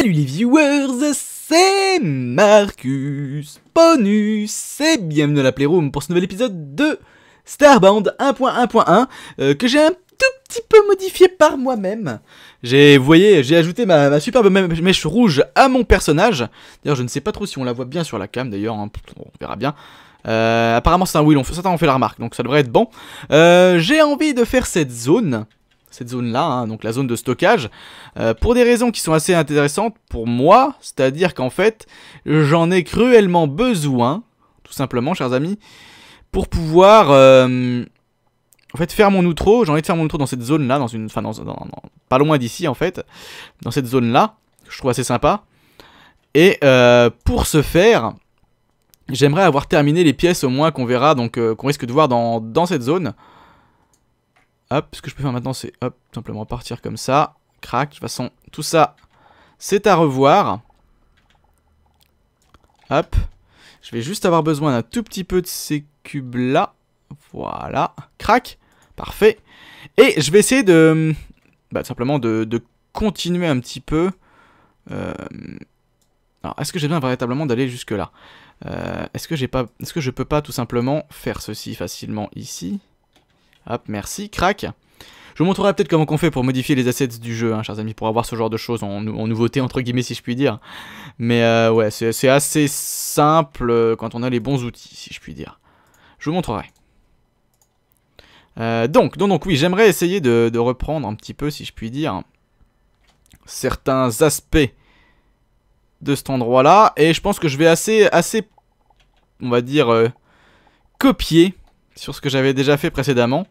Salut les viewers, c'est Marcus Bonus et bienvenue dans la Playroom pour ce nouvel épisode de Starbound 1.1.1 euh, que j'ai un tout petit peu modifié par moi-même. J'ai, vous voyez, j'ai ajouté ma, superbe mèche rouge à mon personnage. D'ailleurs, je ne sais pas trop si on la voit bien sur la cam, d'ailleurs, hein, on verra bien. Euh, apparemment, c'est un wheel, on fait, certains ont fait la remarque, donc ça devrait être bon. Euh, j'ai envie de faire cette zone cette zone-là, hein, donc la zone de stockage, euh, pour des raisons qui sont assez intéressantes pour moi, c'est-à-dire qu'en fait, j'en ai cruellement besoin, tout simplement, chers amis, pour pouvoir euh, en fait faire mon outro. J'ai envie de faire mon outro dans cette zone-là, dans une, enfin, pas loin d'ici en fait, dans cette zone-là, que je trouve assez sympa. Et euh, pour ce faire, j'aimerais avoir terminé les pièces au moins qu'on verra, donc qu'on risque de voir dans, cette zone. Hop, ce que je peux faire maintenant, c'est simplement partir comme ça. Crac, de toute façon, tout ça, c'est à revoir. Hop. Je vais juste avoir besoin d'un tout petit peu de ces cubes-là. Voilà. Crac. Parfait. Et je vais essayer de... Bah, simplement de, continuer un petit peu. Euh, alors, est-ce que j'ai bien véritablement d'aller jusque-là euh, Est-ce que j'ai pas... Est-ce que je peux pas tout simplement faire ceci facilement ici Hop, merci, crac. Je vous montrerai peut-être comment on fait pour modifier les assets du jeu, hein, chers amis, pour avoir ce genre de choses en, nouveauté, entre guillemets, si je puis dire. Mais euh, ouais, c'est assez simple euh, quand on a les bons outils, si je puis dire. Je vous montrerai. Euh, donc, donc, donc, oui, j'aimerais essayer de, reprendre un petit peu, si je puis dire, certains aspects de cet endroit-là. Et je pense que je vais assez, assez on va dire, copier sur ce que j'avais déjà fait précédemment.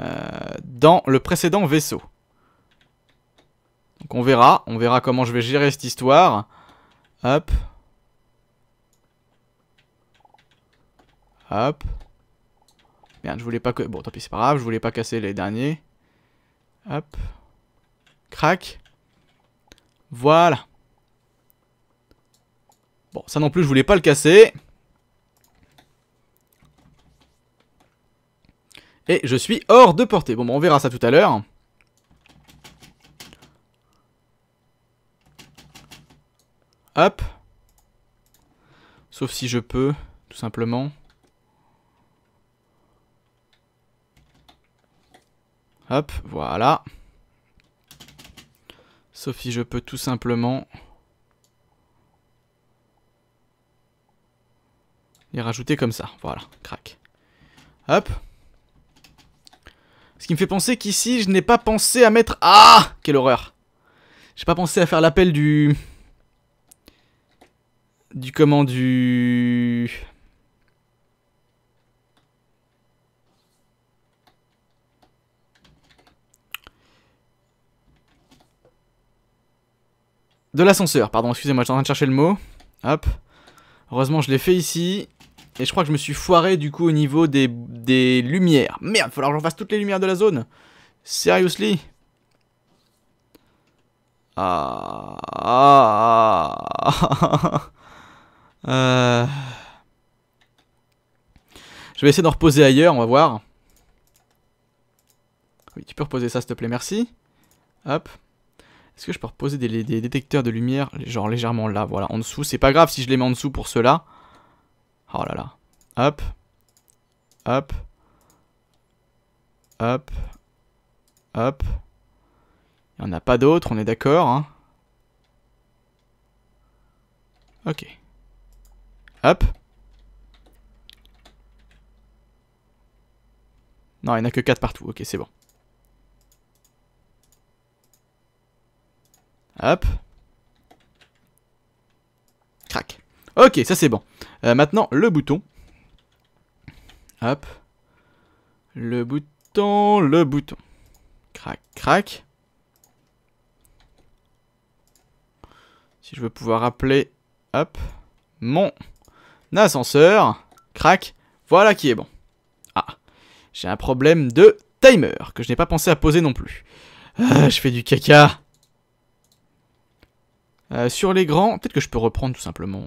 Euh, dans le précédent vaisseau. Donc on verra, on verra comment je vais gérer cette histoire. Hop. Hop. Merde, je voulais pas que... Bon, tant pis, c'est pas grave, je voulais pas casser les derniers. Hop. Crac. Voilà. Bon, ça non plus, je voulais pas le casser. Et je suis hors de portée. Bon, bah, on verra ça tout à l'heure. Hop. Sauf si je peux, tout simplement. Hop, voilà. Sauf si je peux tout simplement... Les rajouter comme ça, voilà, crac. Hop. Ce qui me fait penser qu'ici, je n'ai pas pensé à mettre... Ah Quelle horreur J'ai pas pensé à faire l'appel du... Du comment du... De l'ascenseur, pardon, excusez-moi, suis en train de chercher le mot. Hop. Heureusement, je l'ai fait ici. Et je crois que je me suis foiré du coup au niveau des, lumières. Merde, il falloir que j'en fasse toutes les lumières de la zone. Seriously ah. euh. Je vais essayer d'en reposer ailleurs, on va voir. Oui, tu peux reposer ça s'il te plaît, merci. Hop. Est-ce que je peux reposer des, détecteurs de lumière Genre légèrement là, voilà, en dessous. C'est pas grave si je les mets en dessous pour cela. Oh là là. Hop. Hop. Hop. Hop. Il n'y en a pas d'autres, on est d'accord. Hein ok. Hop. Non, il n'y en a que 4 partout. Ok, c'est bon. Hop. Ok, ça c'est bon. Euh, maintenant, le bouton. Hop. Le bouton, le bouton. Crac, crac. Si je veux pouvoir appeler, hop, mon ascenseur. Crac. Voilà qui est bon. Ah, j'ai un problème de timer que je n'ai pas pensé à poser non plus. Euh, je fais du caca. Euh, sur les grands, peut-être que je peux reprendre tout simplement.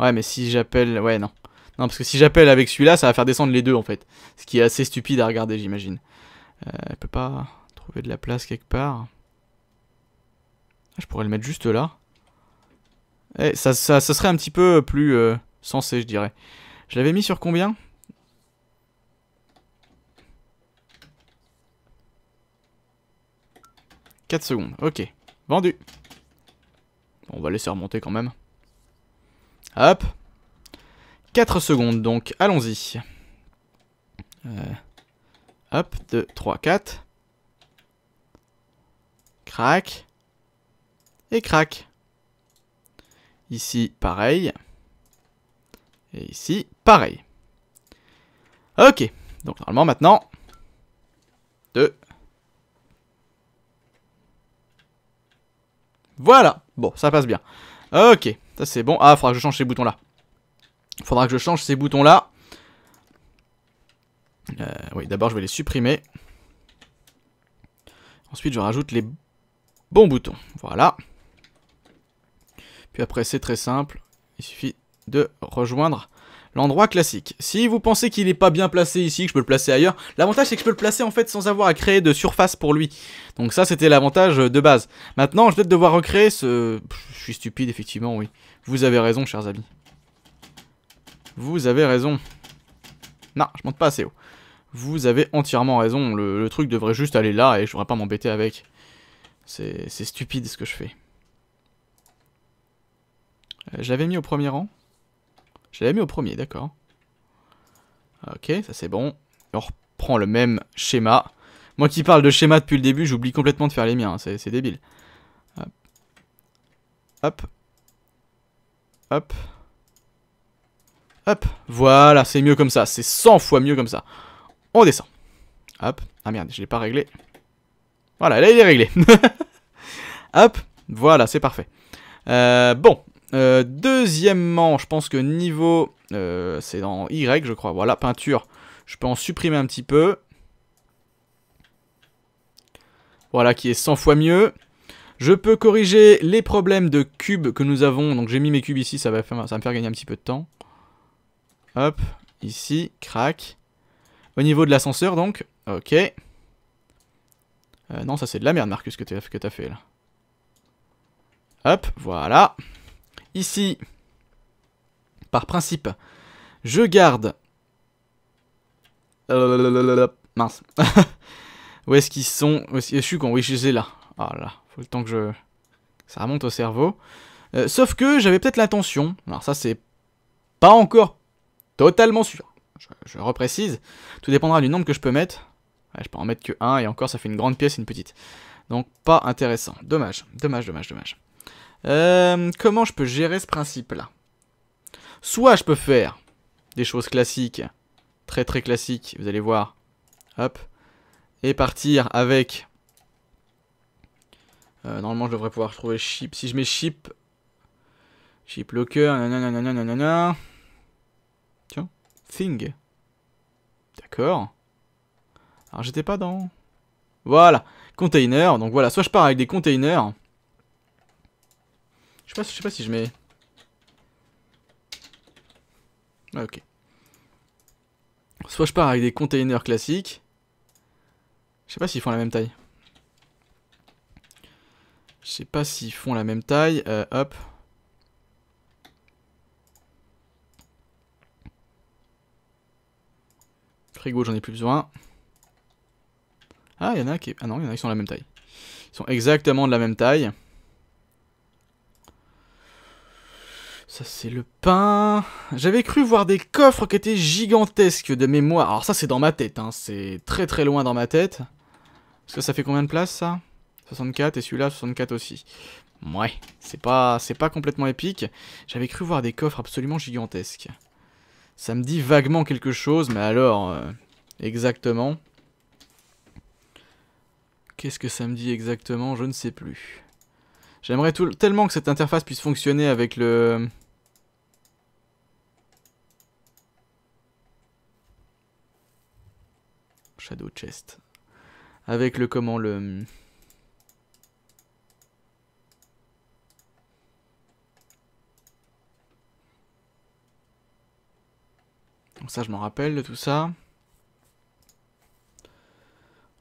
Ouais, mais si j'appelle... Ouais, non. Non, parce que si j'appelle avec celui-là, ça va faire descendre les deux, en fait. Ce qui est assez stupide à regarder, j'imagine. Euh, elle peut pas trouver de la place quelque part. Ah, je pourrais le mettre juste là. Eh, ça, ça, serait un petit peu plus euh, sensé, je dirais. Je l'avais mis sur combien 4 secondes, ok. Vendu. on va laisser remonter quand même. Hop. 4 secondes, donc allons-y. Euh, hop, 2, 3, 4. Crac. Et crac. Ici, pareil. Et ici, pareil. Ok. Donc normalement, maintenant... 2. Voilà. Bon, ça passe bien. Ok. Ça c'est bon. Ah, faudra que je change ces boutons là. Faudra que je change ces boutons là. Euh, oui, d'abord je vais les supprimer. Ensuite je rajoute les bons boutons. Voilà. Puis après c'est très simple. Il suffit de rejoindre l'endroit classique. Si vous pensez qu'il n'est pas bien placé ici, que je peux le placer ailleurs, l'avantage c'est que je peux le placer en fait sans avoir à créer de surface pour lui. Donc ça c'était l'avantage euh, de base. Maintenant je vais devoir recréer ce... Je suis stupide effectivement, oui. Vous avez raison chers amis. Vous avez raison. Non, je monte pas assez haut. Vous avez entièrement raison, le, truc devrait juste aller là et je voudrais pas m'embêter avec. C'est stupide ce que je fais. Euh, J'avais mis au premier rang je l'avais mis au premier, d'accord. Ok, ça c'est bon. On reprend le même schéma. Moi qui parle de schéma depuis le début, j'oublie complètement de faire les miens, hein, c'est débile. Hop. Hop. Hop. Hop. Voilà, c'est mieux comme ça. C'est 100 fois mieux comme ça. On descend. Hop. Ah merde, je l'ai pas réglé. Voilà, là il est réglé. Hop. Voilà, c'est parfait. Euh, bon, euh, deuxièmement, je pense que niveau... Euh, c'est dans Y, je crois. Voilà, peinture. Je peux en supprimer un petit peu. Voilà, qui est 100 fois mieux. Je peux corriger les problèmes de cubes que nous avons. Donc j'ai mis mes cubes ici, ça va, ça me faire gagner un petit peu de temps. Hop, ici, crac. Au niveau de l'ascenseur donc, ok. Euh, non, ça c'est de la merde Marcus que t'as fait là. Hop, voilà ici, par principe, je garde... mince. Où est-ce qu'ils sont Je suis con, oui, je les ai là. Ah là, faut le temps que je... Ça remonte au cerveau. Euh, sauf que j'avais peut-être l'intention, alors ça c'est pas encore totalement sûr, je, je, reprécise, tout dépendra du nombre que je peux mettre. je peux en mettre que un et encore ça fait une grande pièce et une petite. Donc pas intéressant, dommage, dommage, dommage, dommage. Euh, comment je peux gérer ce principe-là Soit je peux faire des choses classiques, très très classiques, vous allez voir. Hop. Et partir avec... Euh, normalement, je devrais pouvoir trouver chip. Si je mets ship... Chip locker, nanana, nanana, nanana. Tiens, thing. D'accord. Alors, j'étais pas dans... Voilà, container. Donc voilà, soit je pars avec des containers... Je sais pas, si je mets... Ah, ok. Soit je pars avec des containers classiques. Je sais pas s'ils font la même taille. Je sais pas s'ils font la même taille. Euh, hop. Frigo, j'en ai plus besoin. Ah, il y en a qui... Ah non, il y en a qui sont la même taille. Ils sont exactement de la même taille. Ça, c'est le pain. J'avais cru voir des coffres qui étaient gigantesques de mémoire. Alors ça, c'est dans ma tête. Hein. C'est très très loin dans ma tête. Parce que ça fait combien de places, ça 64 et celui-là 64 aussi. Ouais, c'est pas, c'est pas complètement épique. J'avais cru voir des coffres absolument gigantesques. Ça me dit vaguement quelque chose, mais alors, euh, exactement. Qu'est-ce que ça me dit exactement Je ne sais plus. J'aimerais tellement que cette interface puisse fonctionner avec le... Shadow Chest. Avec le comment le... Hmm, donc ça je m'en rappelle de tout ça.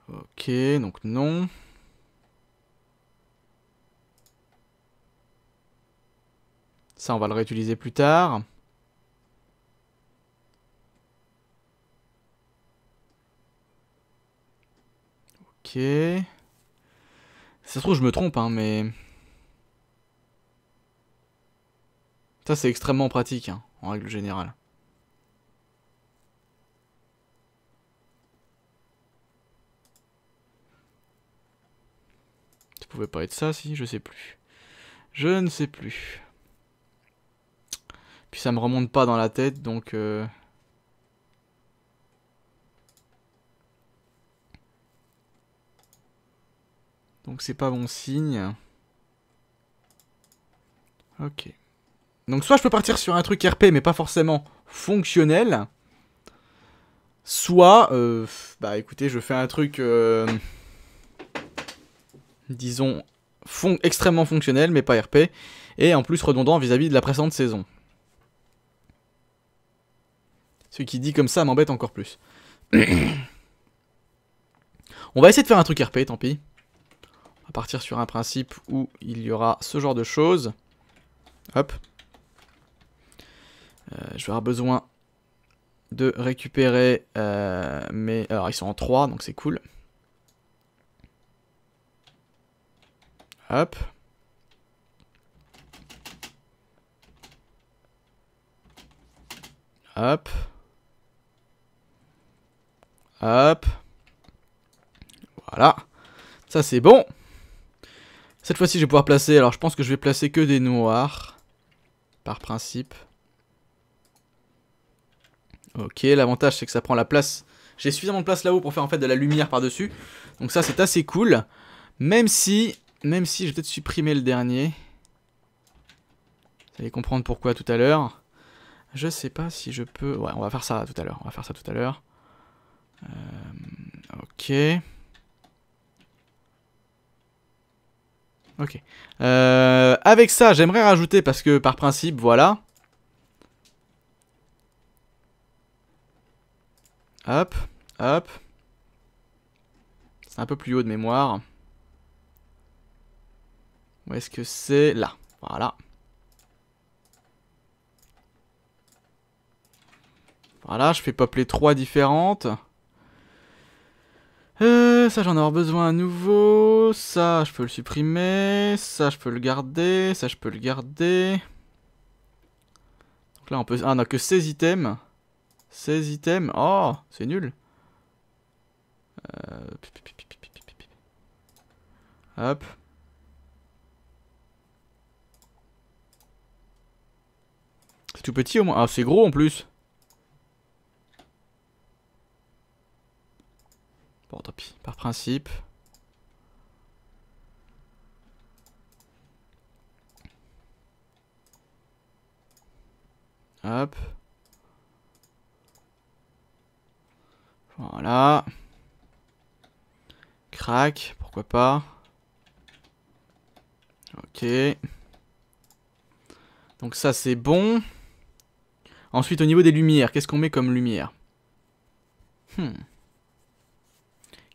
Ok, donc non. Ça on va le réutiliser plus tard. Ok. Ça se trouve, je me trompe, hein, mais... Ça, c'est extrêmement pratique, hein, en règle générale. Ça pouvait pas être ça, si Je sais plus. Je ne sais plus. Puis ça me remonte pas dans la tête, donc... Euh, Donc c'est pas bon signe. Ok. Donc soit je peux partir sur un truc RP mais pas forcément fonctionnel. Soit, euh, bah écoutez, je fais un truc, euh, disons, extrêmement fonctionnel mais pas RP. Et en plus redondant vis-à-vis de la précédente saison. Ce qui dit comme ça m'embête encore plus. On va essayer de faire un truc RP, tant pis partir sur un principe où il y aura ce genre de choses. Hop. Euh, je vais avoir besoin de récupérer euh, mes... Alors ils sont en 3, donc c'est cool. Hop. Hop. Hop. Voilà. Ça c'est bon. Cette fois-ci, je vais pouvoir placer... Alors, je pense que je vais placer que des noirs. Par principe. Ok, l'avantage, c'est que ça prend la place. J'ai suffisamment de place là-haut pour faire en fait de la lumière par-dessus. Donc ça, c'est assez cool. Même si... Même si, je vais peut-être supprimer le dernier. Vous allez comprendre pourquoi tout à l'heure. Je sais pas si je peux... Ouais, on va faire ça tout à l'heure. On va faire ça tout à l'heure. Euh, ok. Ok. Euh, avec ça, j'aimerais rajouter, parce que par principe, voilà. Hop, hop. C'est un peu plus haut de mémoire. Où est-ce que c'est Là, voilà. Voilà, je fais pop les trois différentes. Euh, ça, j'en aurai besoin à nouveau. Ça, je peux le supprimer. Ça, je peux le garder. Ça, je peux le garder. Donc là, on peut... Ah, on a que 16 items. 16 items. Oh, c'est nul. Hop. C'est tout petit au moins. Ah, c'est gros en plus. Par principe. Hop. Voilà. Crac, pourquoi pas. Ok. Donc ça c'est bon. Ensuite au niveau des lumières, qu'est-ce qu'on met comme lumière Hmm.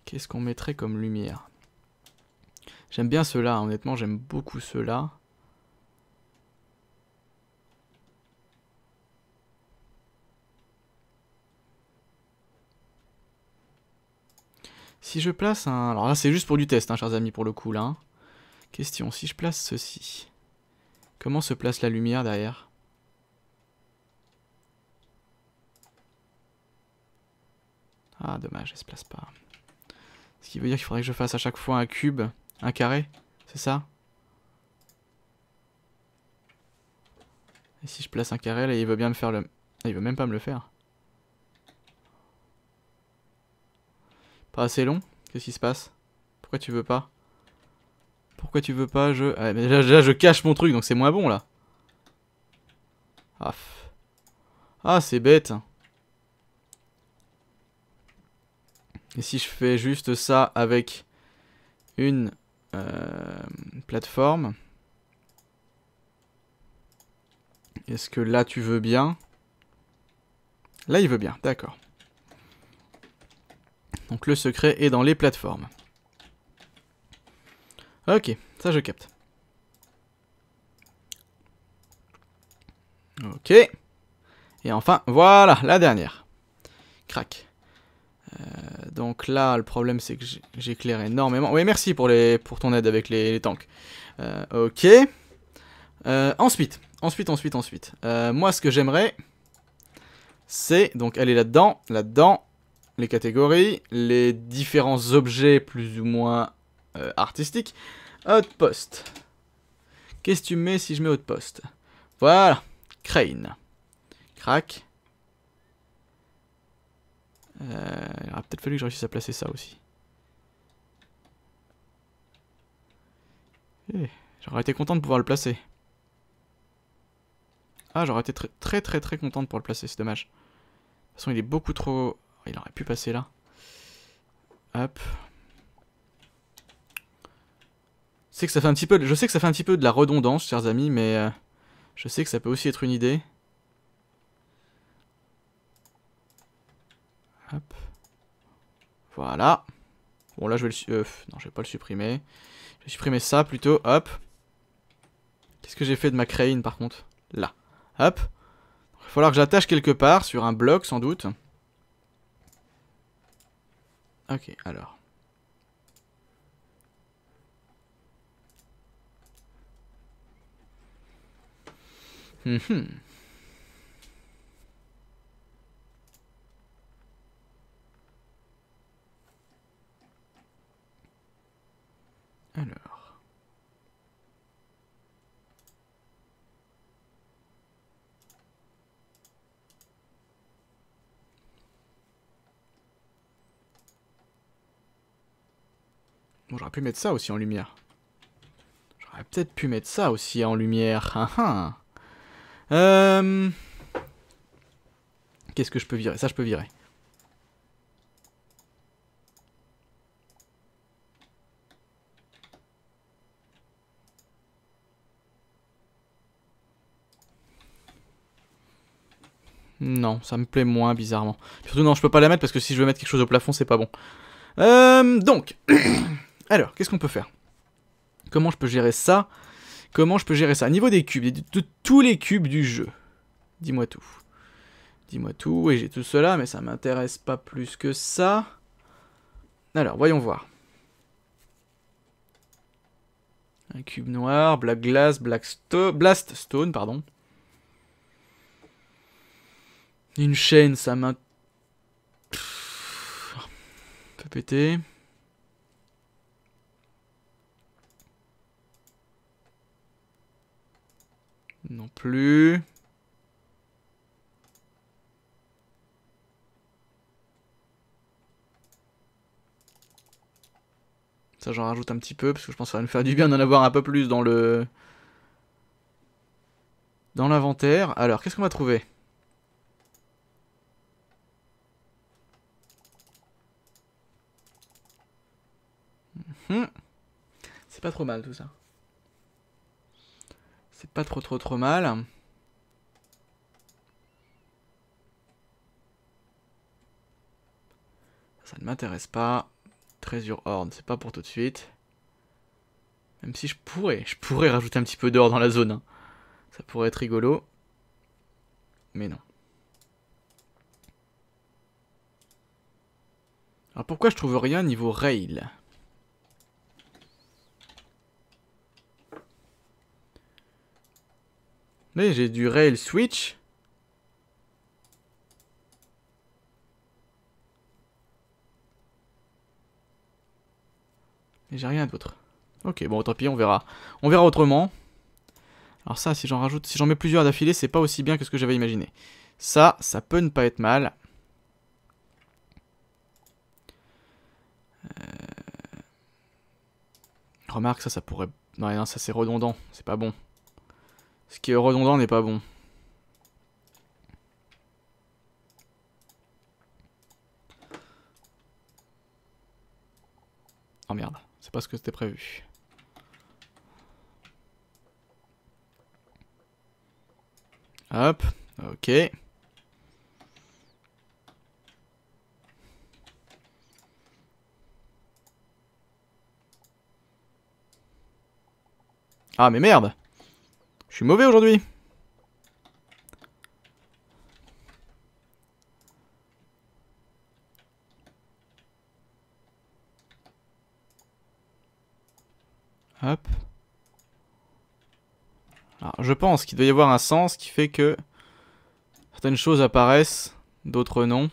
Qu'est-ce qu'on mettrait comme lumière J'aime bien cela, honnêtement, j'aime beaucoup cela. Si je place un... Alors là, c'est juste pour du test, hein, chers amis, pour le coup, là. Hein. Question, si je place ceci, comment se place la lumière derrière Ah, dommage, elle se place pas. Ce qui veut dire qu'il faudrait que je fasse à chaque fois un cube, un carré, c'est ça Et si je place un carré là, il veut bien me faire le... il veut même pas me le faire. Pas assez long Qu'est-ce qui se passe Pourquoi tu veux pas Pourquoi tu veux pas Je... Ah, mais là, je cache mon truc, donc c'est moins bon là. ah, ah c'est bête. Et si je fais juste ça avec une euh, plateforme, est-ce que là tu veux bien Là il veut bien, d'accord. Donc le secret est dans les plateformes. Ok, ça je capte. Ok. Et enfin, voilà, la dernière. Crac. Euh, donc là, le problème, c'est que j'éclaire énormément. Oui, merci pour, les, pour ton aide avec les, tanks. Euh, ok. Euh, ensuite, ensuite, ensuite, ensuite. moi, ce que j'aimerais, c'est donc aller là-dedans, là-dedans, les catégories, les différents objets plus ou moins artistiques. Outpost. Qu'est-ce que tu mets si je mets outpost Voilà. Crane. Crac. Euh, il aurait peut-être fallu que je réussisse à placer ça aussi. Eh, j'aurais été content de pouvoir le placer. Ah, j'aurais été très, très très très content de pouvoir le placer, c'est dommage. De toute façon, il est beaucoup trop... Il aurait pu passer là. Hop. C'est que ça fait un petit peu... Je sais que ça fait un petit peu de la redondance, chers amis, mais... Euh, je sais que ça peut aussi être une idée. Hop. Voilà. Bon, là, je vais le... supprimer, euh, non, je vais pas le supprimer. Je vais supprimer ça, plutôt. Hop. Qu'est-ce que j'ai fait de ma créine, par contre Là. Hop. Il va falloir que j'attache quelque part, sur un bloc, sans doute. Ok, alors. Hum, hum. Alors. Bon, j'aurais pu mettre ça aussi en lumière. J'aurais peut-être pu mettre ça aussi en lumière. Ah, ah. Euh, qu'est-ce que je peux virer Ça, je peux virer. Non, ça me plaît moins bizarrement. Surtout non, je peux pas la mettre parce que si je veux mettre quelque chose au plafond, c'est pas bon. Euh, donc, alors, qu'est-ce qu'on peut faire Comment je peux gérer ça Comment je peux gérer ça Niveau des cubes, de, tous les cubes du jeu. Dis-moi tout. Dis-moi tout. Oui, j'ai tout cela, mais ça m'intéresse pas plus que ça. Alors, voyons voir. Un cube noir, Black Glass, Black stone, Blast Stone, pardon. Une chaîne, ça m'a... Peut péter. Non plus. Ça j'en rajoute un petit peu parce que je pense que ça va me faire du bien d'en avoir un peu plus dans le... Dans l'inventaire. Alors, qu'est-ce qu'on va trouver Hmm. C'est pas trop mal tout ça. C'est pas trop trop trop mal. Ça ne m'intéresse pas. Treasure Horn, c'est pas pour tout de suite. Même si je pourrais, je pourrais rajouter un petit peu d'or dans la zone. Hein. Ça pourrait être rigolo. Mais non. Alors pourquoi je trouve rien niveau rail j'ai du rail switch. Mais j'ai rien d'autre. Ok, bon, tant pis, on verra. On verra autrement. Alors ça, si j'en rajoute, si j'en mets plusieurs d'affilée, c'est pas aussi bien que ce que j'avais imaginé. Ça, ça peut ne pas être mal. Euh, remarque, ça, ça pourrait... Non, non ça c'est redondant, c'est pas bon. Ce qui est redondant n'est pas bon. Oh merde, c'est pas ce que c'était prévu. Hop, ok. Ah mais merde je suis mauvais aujourd'hui. Hop. Alors, je pense qu'il doit y avoir un sens qui fait que certaines choses apparaissent, d'autres non.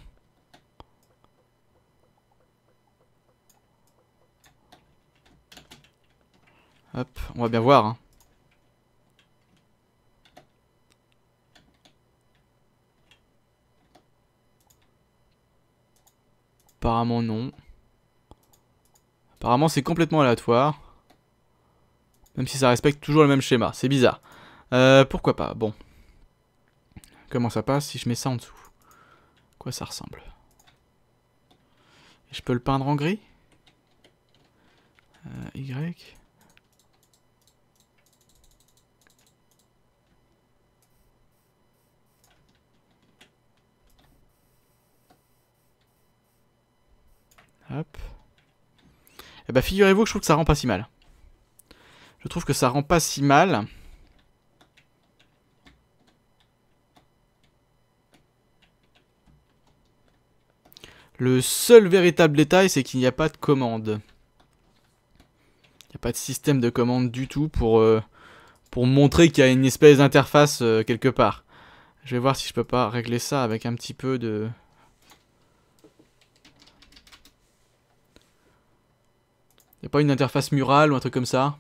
Hop, on va bien voir. Hein. Apparemment non. Apparemment c'est complètement aléatoire. Même si ça respecte toujours le même schéma, c'est bizarre. Euh, pourquoi pas, bon. Comment ça passe si je mets ça en dessous Quoi ça ressemble Je peux le peindre en gris euh, Y Hop. Et eh bah ben, figurez-vous que je trouve que ça rend pas si mal. Je trouve que ça rend pas si mal. Le seul véritable détail, c'est qu'il n'y a pas de commande. Il n'y a pas de système de commande du tout pour, euh, pour montrer qu'il y a une espèce d'interface euh, quelque part. Je vais voir si je peux pas régler ça avec un petit peu de... pas une interface murale ou un truc comme ça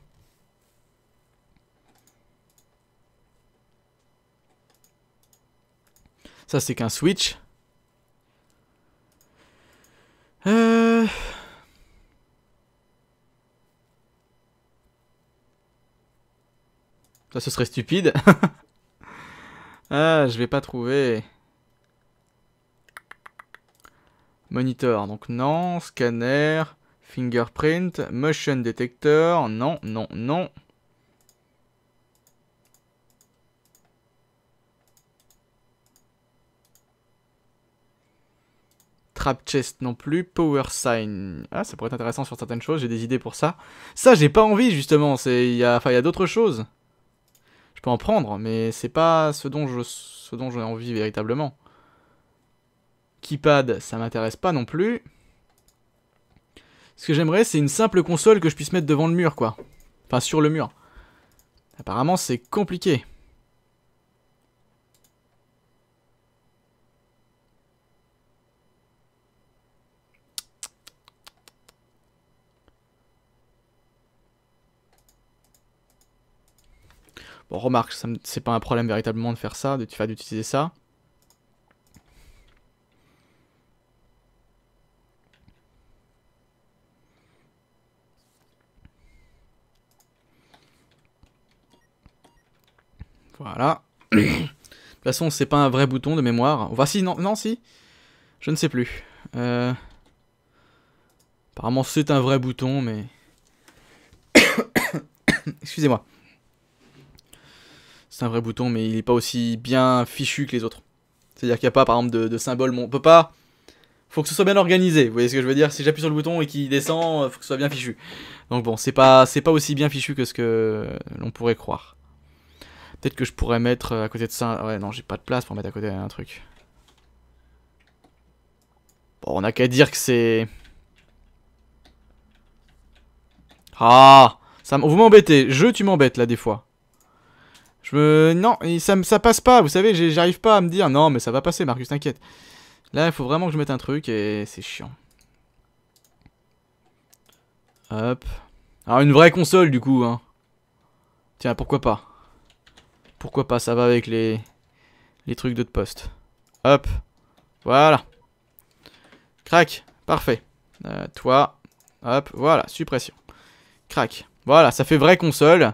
Ça, c'est qu'un switch. Euh. Ça, ce serait stupide. ah, je vais pas trouver. Moniteur. donc non. Scanner. Fingerprint, motion detector, non, non, non. Trap chest non plus, power sign. Ah, ça pourrait être intéressant sur certaines choses, j'ai des idées pour ça. Ça, j'ai pas envie justement, c'est il y a enfin d'autres choses. Je peux en prendre, mais c'est pas ce dont je ce dont j'ai envie véritablement. Keypad, ça m'intéresse pas non plus. Ce que j'aimerais, c'est une simple console que je puisse mettre devant le mur, quoi. Enfin, sur le mur. Apparemment, c'est compliqué. Bon, remarque, c'est pas un problème véritablement de faire ça, d'utiliser ça. Voilà. de toute façon, c'est pas un vrai bouton de mémoire. Enfin, si, non, non, si. Je ne sais plus. Euh, apparemment, c'est un vrai bouton, mais... Excusez-moi. C'est un vrai bouton, mais il n'est pas aussi bien fichu que les autres. C'est-à-dire qu'il n'y a pas, par exemple, de, symbole. on peut pas... Faut que ce soit bien organisé. Vous voyez ce que je veux dire Si j'appuie sur le bouton et qu'il descend, faut que ce soit bien fichu. Donc bon, c'est pas, c'est pas aussi bien fichu que ce que l'on pourrait croire. Peut-être que je pourrais mettre euh, à côté de ça... Ouais, non, j'ai pas de place pour mettre à côté un truc. Bon, on a qu'à dire que c'est... Ah ça Vous m'embêtez. Je, tu m'embêtes, là, des fois. Je me... Non, ça, ça passe pas. Vous savez, j'arrive pas à me dire... Non, mais ça va passer, Marcus, t'inquiète. Là, il faut vraiment que je mette un truc et c'est chiant. Hop. Alors, une vraie console, du coup, hein. Tiens, pourquoi pas pourquoi pas, ça va avec les, les trucs de poste. Hop, voilà. Crac, parfait. Euh, toi, hop, voilà, suppression. Crac, voilà, ça fait vraie console.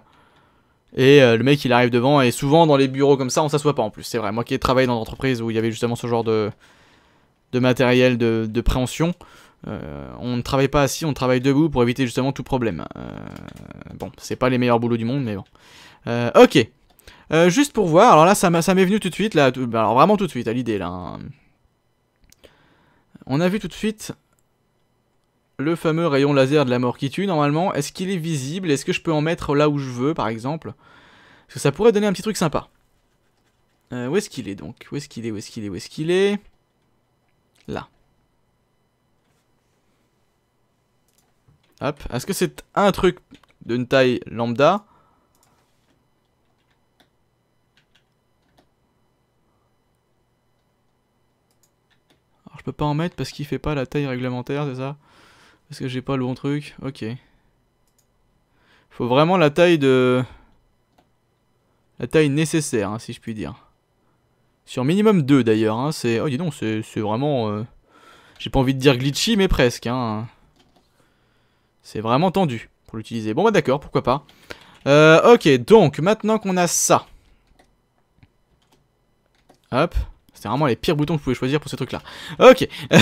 Et euh, le mec il arrive devant et souvent dans les bureaux comme ça on s'assoit pas en plus, c'est vrai. Moi qui ai travaillé dans l'entreprise où il y avait justement ce genre de, de matériel de, préhension, euh, on ne travaille pas assis, on travaille debout pour éviter justement tout problème. bon, c'est pas les meilleurs boulots du monde mais bon. ok, euh, juste pour voir, alors là ça m'est venu tout de suite, là, bah, alors vraiment tout de suite à l'idée là. Hein. On a vu tout de suite le fameux rayon laser de la mort qui tue normalement. Est-ce qu'il est visible Est-ce que je peux en mettre là où je veux par exemple Parce que ça pourrait donner un petit truc sympa. Euh, où est-ce qu'il est donc Où est-ce qu'il est Où est-ce qu'il est Où est-ce qu'il est, Là. Hop. Est-ce que c'est un truc d'une taille lambda Je peux pas en mettre parce qu'il fait pas la taille réglementaire, c'est ça Parce que j'ai pas le bon truc. Ok. Faut vraiment la taille de... La taille nécessaire, hein, si je puis dire. Sur minimum 2 d'ailleurs, hein, c'est... Oh dis donc, c'est vraiment... Euh, j'ai pas envie de dire glitchy, mais presque. Hein. C'est vraiment tendu pour l'utiliser. Bon bah d'accord, pourquoi pas. Euh, ok, donc maintenant qu'on a ça. Hop. C'est vraiment les pires boutons que vous pouvez choisir pour ce truc là Ok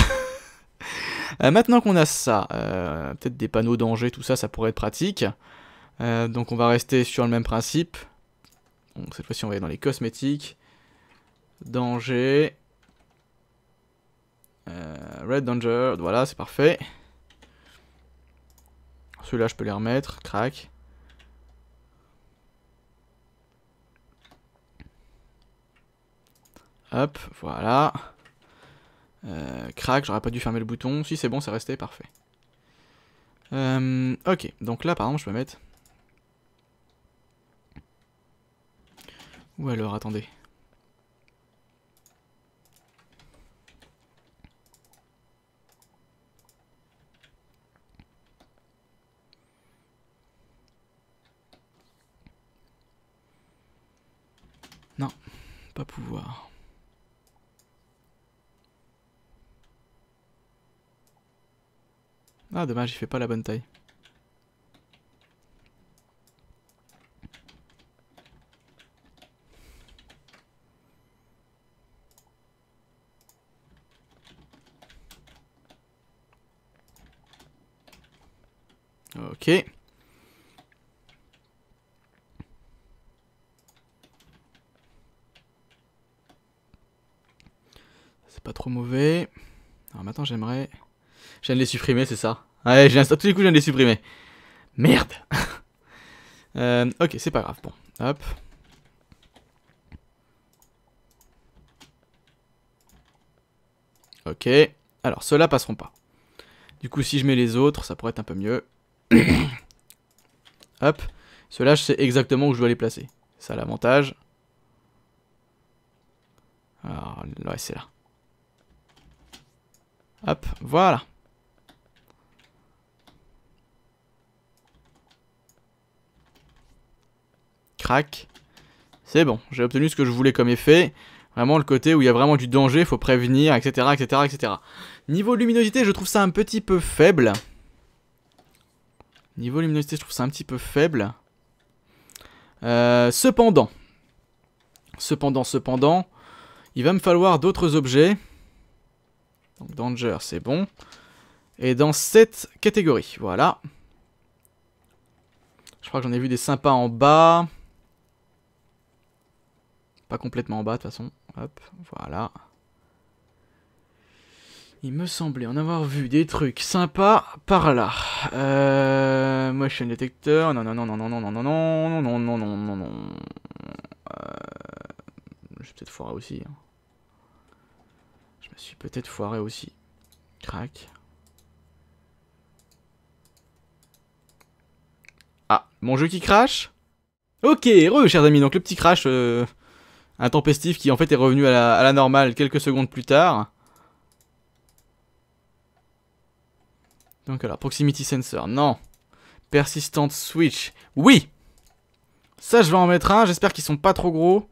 euh, Maintenant qu'on a ça, euh, peut-être des panneaux danger, tout ça, ça pourrait être pratique. Euh, donc on va rester sur le même principe. cette fois-ci on va aller dans les cosmétiques. Danger. red Danger, voilà c'est parfait. Celui-là je peux les remettre, crac. Hop, voilà. Euh, crac, j'aurais pas dû fermer le bouton. Si c'est bon, c'est resté, parfait. Euh, ok, donc là par exemple, je peux mettre... Ou alors, attendez. Non, pas pouvoir. Ah dommage, il fait pas la bonne taille. Ok. C'est pas trop mauvais. Alors maintenant j'aimerais... Je viens de les supprimer, c'est ça. Ouais, j'ai tous les coups, je viens de les supprimer. Merde euh, Ok, c'est pas grave. Bon, hop. Ok. Alors, ceux-là passeront pas. Du coup, si je mets les autres, ça pourrait être un peu mieux. Hop. Ceux-là, je sais exactement où je dois les placer. Ça, a l'avantage. Alors, ouais, c'est là. Hop, voilà. Crac. C'est bon, j'ai obtenu ce que je voulais comme effet. Vraiment le côté où il y a vraiment du danger, faut prévenir, etc., etc., etc. Niveau luminosité, je trouve ça un petit peu faible. Niveau luminosité, je trouve ça un petit peu faible. Euh, cependant, cependant, cependant, il va me falloir d'autres objets. Donc danger, c'est bon. Et dans cette catégorie, voilà. Je crois que j'en ai vu des sympas en bas. Pas complètement en bas de toute façon. Hop, voilà. Il me semblait en avoir vu des trucs sympas par là. Euh, motion detector. Non, non, non, non, non, non, non, non, non, non, non, non, non, non. Euh, je suis peut-être foiré aussi. Je me suis peut-être foiré aussi. Crac. Ah, mon jeu qui crache Ok, Re, chers amis. Donc le petit crash, euh, un tempestif qui en fait est revenu à la, normale quelques secondes plus tard. Donc alors, proximity sensor, non. Persistent switch, oui Ça je vais en mettre un, j'espère qu'ils sont pas trop gros.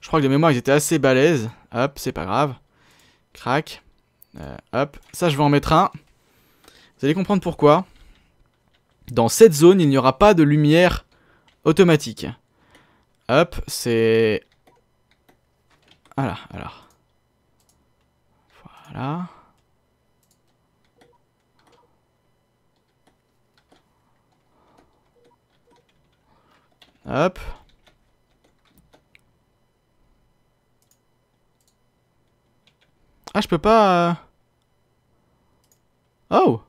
Je crois que les mémoires ils étaient assez balèzes. Hop, c'est pas grave. Crac. Euh, hop, ça je vais en mettre un. Vous allez comprendre pourquoi. Dans cette zone, il n'y aura pas de lumière automatique. Hop, c'est voilà, alors. Voilà. Hop. Ah, je peux pas... Euh. Oh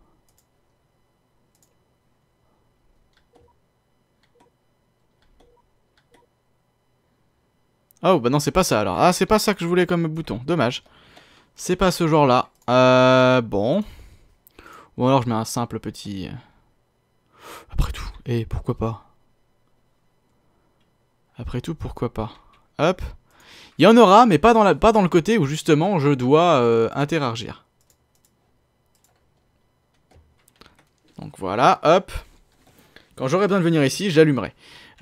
Oh, bah non, c'est pas ça alors. Ah, c'est pas ça que je voulais comme bouton. Dommage. C'est pas ce genre-là. Euh, bon. Ou alors je mets un simple petit... Euh, après tout, et pourquoi pas Après tout, pourquoi pas Hop. Il y en aura, mais pas dans, la... dans le côté où justement je dois euh, interagir. Donc voilà, hop. Quand j'aurai besoin de venir ici, j'allumerai.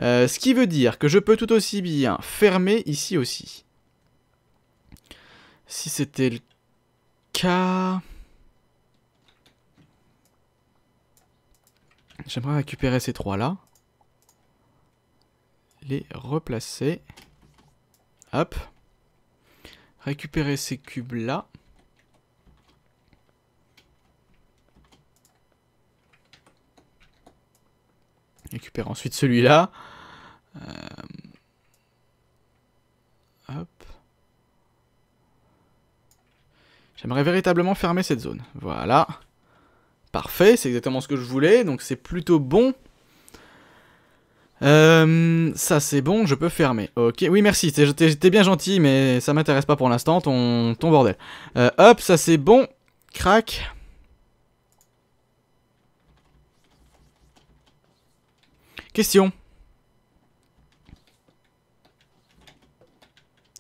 Euh, ce qui veut dire que je peux tout aussi bien fermer ici aussi. Si c'était le cas... J'aimerais récupérer ces trois-là. Les replacer. Hop. Récupérer ces cubes-là. récupère ensuite celui-là. Euh, hop. J'aimerais véritablement fermer cette zone. Voilà. Parfait, c'est exactement ce que je voulais, donc c'est plutôt bon. Euh, ça c'est bon, je peux fermer. Ok, oui merci, t'es bien gentil, mais ça m'intéresse pas pour l'instant, ton, bordel. Euh, hop, ça c'est bon. Crac. Question.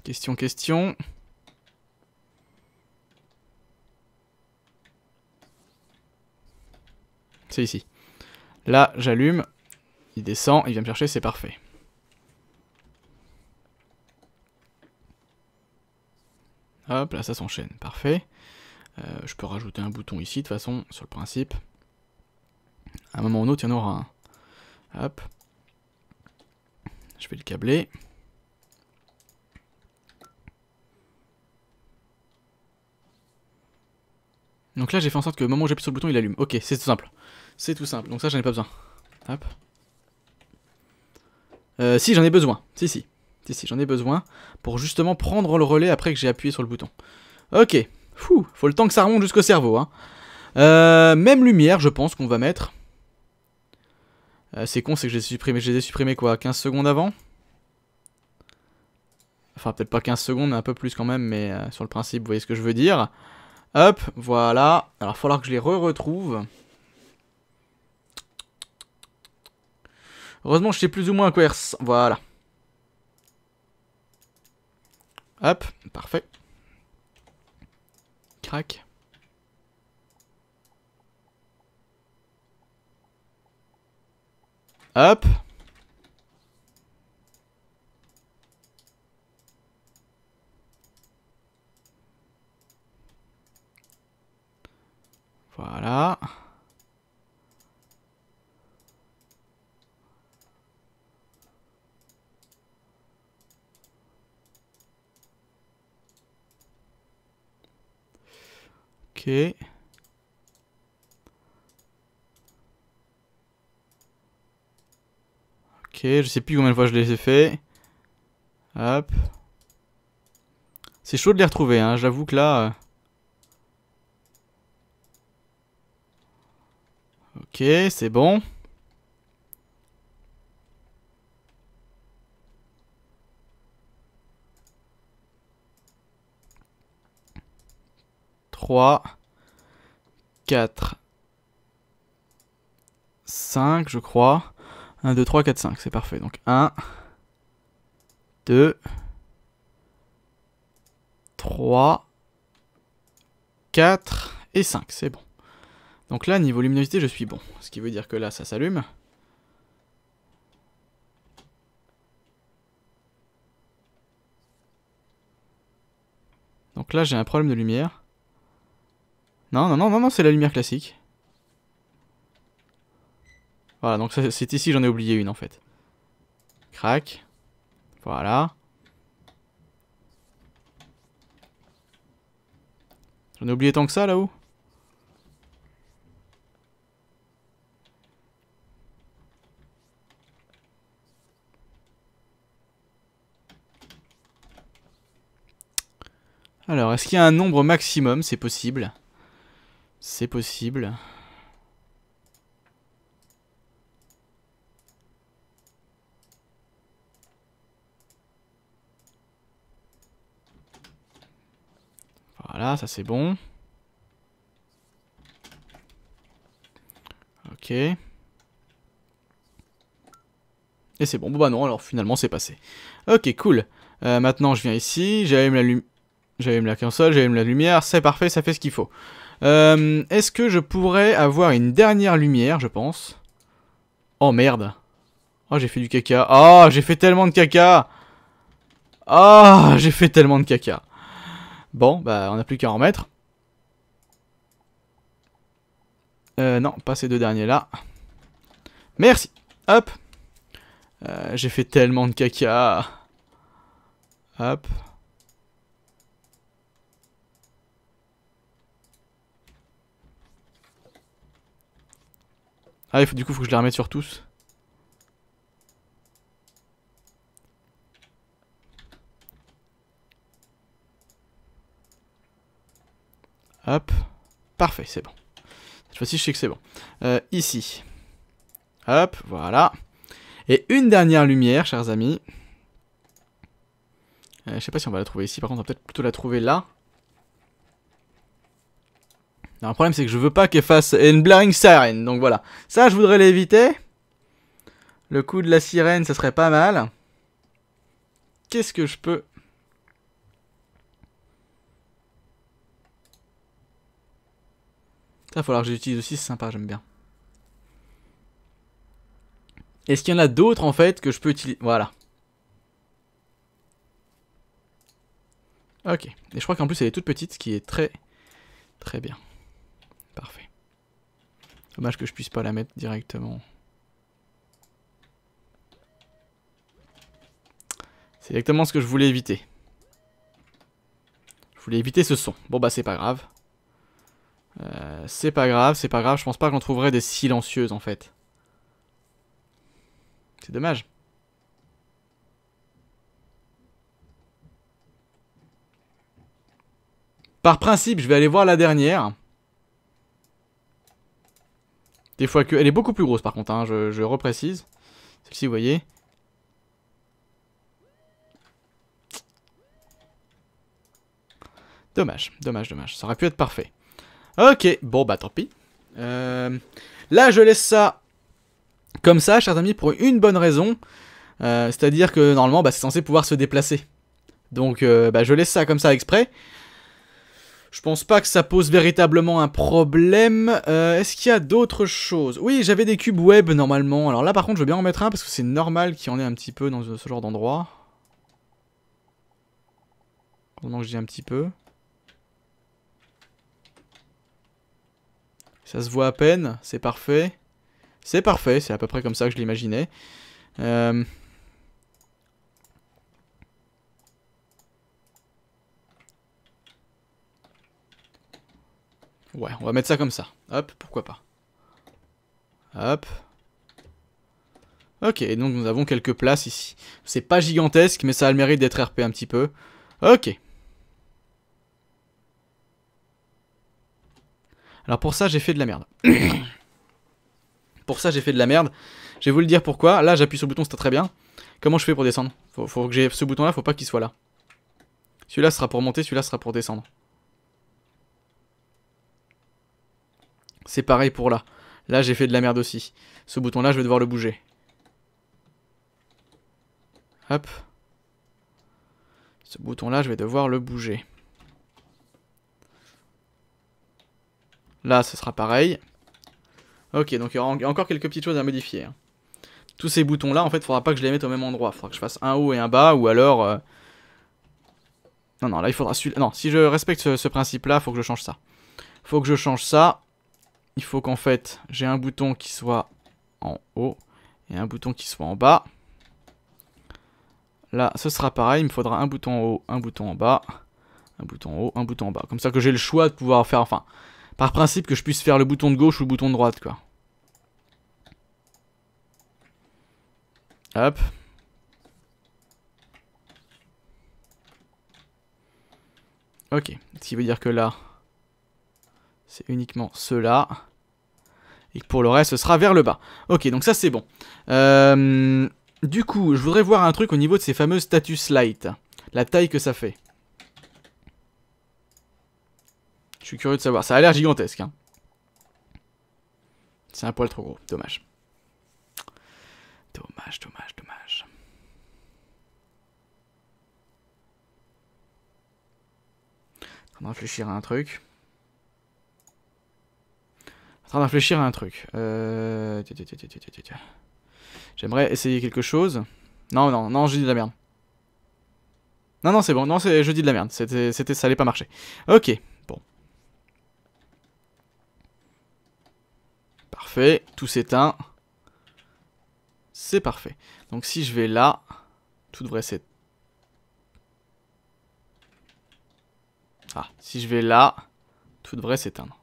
Question, question. C'est ici. Là, j'allume. Il descend, il vient me chercher, c'est parfait. Hop, là, ça s'enchaîne. Parfait. Euh, je peux rajouter un bouton ici, de toute façon, sur le principe. À un moment ou un autre, il y en aura un. Hop. Je vais le câbler. Donc là j'ai fait en sorte que au moment où j'appuie sur le bouton il allume. Ok, c'est tout simple. C'est tout simple, donc ça j'en ai pas besoin. Hop. Euh, si j'en ai besoin, si si. Si si j'en ai besoin pour justement prendre le relais après que j'ai appuyé sur le bouton. Ok, Fou, faut le temps que ça remonte jusqu'au cerveau. Hein. Euh, même lumière je pense qu'on va mettre. Euh, c'est con, c'est que je les ai supprimés. Je les ai supprimés quoi 15 secondes avant Enfin, peut-être pas 15 secondes, mais un peu plus quand même, mais euh, sur le principe, vous voyez ce que je veux dire. Hop, voilà. Alors, il va falloir que je les re-retrouve. Heureusement, je sais plus ou moins à quoi Voilà. Hop, parfait. Crac. Hop. Voilà. Ok. je sais plus combien de fois je les ai fait. Hop. C'est chaud de les retrouver, hein. J'avoue que là... Euh, ok, c'est bon. Trois, quatre, cinq, je crois. 1, 2, 3, 4, 5, c'est parfait. Donc 1, 2, 3, 4 et 5, c'est bon. Donc là, niveau luminosité, je suis bon. Ce qui veut dire que là, ça s'allume. Donc là, j'ai un problème de lumière. Non, non, non, non, non, c'est la lumière classique. Voilà, donc c'est ici j'en ai oublié une en fait. Crac. Voilà. J'en ai oublié tant que ça là-haut Alors, est-ce qu'il y a un nombre maximum C'est possible. C'est possible. Voilà, ça c'est bon. Ok. Et c'est bon. Bon bah non, alors finalement c'est passé. Ok, cool. Euh, maintenant je viens ici, j'allume la lumière. J'allume la console, j'allume la lumière, c'est parfait, ça fait ce qu'il faut. Euh, est-ce que je pourrais avoir une dernière lumière, je pense Oh merde. Oh j'ai fait du caca. Oh j'ai fait tellement de caca. Oh j'ai fait tellement de caca. Bon, bah on n'a plus qu'à en remettre. Euh, non, pas ces deux derniers là. Merci Hop euh, J'ai fait tellement de caca Hop Ah, il du coup, faut que je les remette sur tous. Hop. Parfait, c'est bon. Cette fois-ci, je sais que c'est bon. Euh, ici. Hop, voilà. Et une dernière lumière, chers amis. Je euh, je sais pas si on va la trouver ici. Par contre, on va peut-être plutôt la trouver là. le problème, c'est que je veux pas qu'elle fasse une blaring siren. Donc voilà. Ça, je voudrais l'éviter. Le coup de la sirène, ça serait pas mal. Qu'est-ce que je peux Ça, ah, il va falloir que j'utilise aussi, c'est sympa, j'aime bien. Est-ce qu'il y en a d'autres en fait que je peux utiliser Voilà. Ok. Et je crois qu'en plus elle est toute petite, ce qui est très très bien. Parfait. Dommage que je puisse pas la mettre directement. C'est exactement ce que je voulais éviter. Je voulais éviter ce son. Bon bah c'est pas grave. Euh, c'est pas grave, c'est pas grave. Je pense pas qu'on trouverait des silencieuses en fait. C'est dommage. Par principe, je vais aller voir la dernière. Des fois que... Elle est beaucoup plus grosse par contre, hein, je, je reprécise. Celle-ci, vous voyez. Dommage, dommage, dommage. Ça aurait pu être parfait. Ok, bon bah tant pis. Euh, là je laisse ça comme ça, chers amis, pour une bonne raison. Euh, c'est-à-dire que normalement bah, c'est censé pouvoir se déplacer. Donc euh, bah, je laisse ça comme ça exprès. Je pense pas que ça pose véritablement un problème. Est-ce qu'il y a d'autres choses Oui, j'avais des cubes web normalement. Alors là, par contre, je veux bien en mettre un parce que c'est normal qu'il y en ait un petit peu dans ce genre d'endroit. Pendant que je dis un petit peu. Ça se voit à peine, c'est parfait. C'est parfait, c'est à peu près comme ça que je l'imaginais. Euh, ouais, on va mettre ça comme ça. Hop, pourquoi pas. Hop. Ok, donc nous avons quelques places ici. C'est pas gigantesque, mais ça a le mérite d'être RP un petit peu. Ok. Alors pour ça, j'ai fait de la merde. pour ça, j'ai fait de la merde. Je vais vous le dire pourquoi. Là, j'appuie sur le bouton, c'était très bien. Comment je fais pour descendre faut, faut, que j'ai ce bouton-là, faut pas qu'il soit là. Celui-là sera pour monter, celui-là sera pour descendre. C'est pareil pour là. Là, j'ai fait de la merde aussi. Ce bouton-là, je vais devoir le bouger. Hop. Ce bouton-là, je vais devoir le bouger. Là, ce sera pareil. Ok, donc il y aura encore quelques petites choses à modifier. Hein. Tous ces boutons-là, en fait, il faudra pas que je les mette au même endroit. Il faudra que je fasse un haut et un bas, ou alors... Euh, non, non, là, il faudra... Non, si je respecte ce, ce principe-là, il faut que je change ça. Il faut que je change ça. Il faut qu'en fait, j'ai un bouton qui soit en haut et un bouton qui soit en bas. Là, ce sera pareil. Il me faudra un bouton en haut, un bouton en bas, un bouton en haut, un bouton en bas. Comme ça que j'ai le choix de pouvoir faire... Enfin, par principe que je puisse faire le bouton de gauche ou le bouton de droite, quoi. Hop. Ok, ce qui veut dire que là, c'est uniquement cela. Et pour le reste, ce sera vers le bas. Ok, donc ça c'est bon. Euh, du coup, je voudrais voir un truc au niveau de ces fameuses status light. La taille que ça fait. Je suis curieux de savoir. Ça a l'air gigantesque. Hein. C'est un poil trop gros. Dommage. Dommage, dommage, dommage. En train de réfléchir à un truc. En train de réfléchir à un truc. Euh... J'aimerais essayer quelque chose. Non, non, non, je dis de la merde. Non, non, c'est bon. Non, je dis de la merde. C'était, ça allait pas marcher. Ok. Tout s'éteint. C'est parfait. Donc si je vais là, tout devrait s'éteindre. Ah, si je vais là, tout devrait s'éteindre.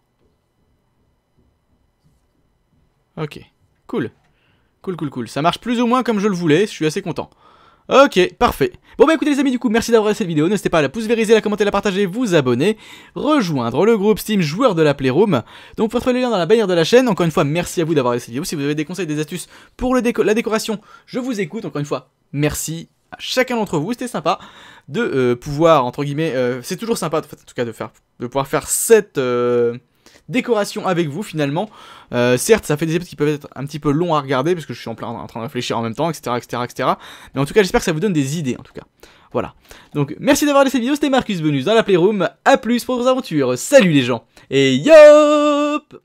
Ok, cool. Cool, cool, cool. Ça marche plus ou moins comme je le voulais, je suis assez content. Ok, parfait. Bon bah écoutez les amis, du coup, merci d'avoir regardé cette vidéo. N'hésitez pas à la pouce vériser, la commenter, la partager, vous abonner, rejoindre le groupe Steam Joueurs de la Playroom. Donc vous trouver le lien dans la bannière de la chaîne. Encore une fois, merci à vous d'avoir regardé cette vidéo. Si vous avez des conseils, des astuces pour la décoration, je vous écoute. Encore une fois, merci à chacun d'entre vous. C'était sympa de euh, pouvoir, entre guillemets, euh, c'est toujours sympa en, tout cas de, faire, de pouvoir faire cette... Euh, décoration avec vous finalement. Euh, certes, ça fait des épisodes qui peuvent être un petit peu longs à regarder parce que je suis en, plein, en train de réfléchir en même temps, etc., etc., etc. Mais en tout cas, j'espère que ça vous donne des idées en tout cas. Voilà. Donc, merci d'avoir laissé cette vidéo. C'était Marcus Venus dans la Playroom. À plus pour vos aventures. Salut les gens. Et yop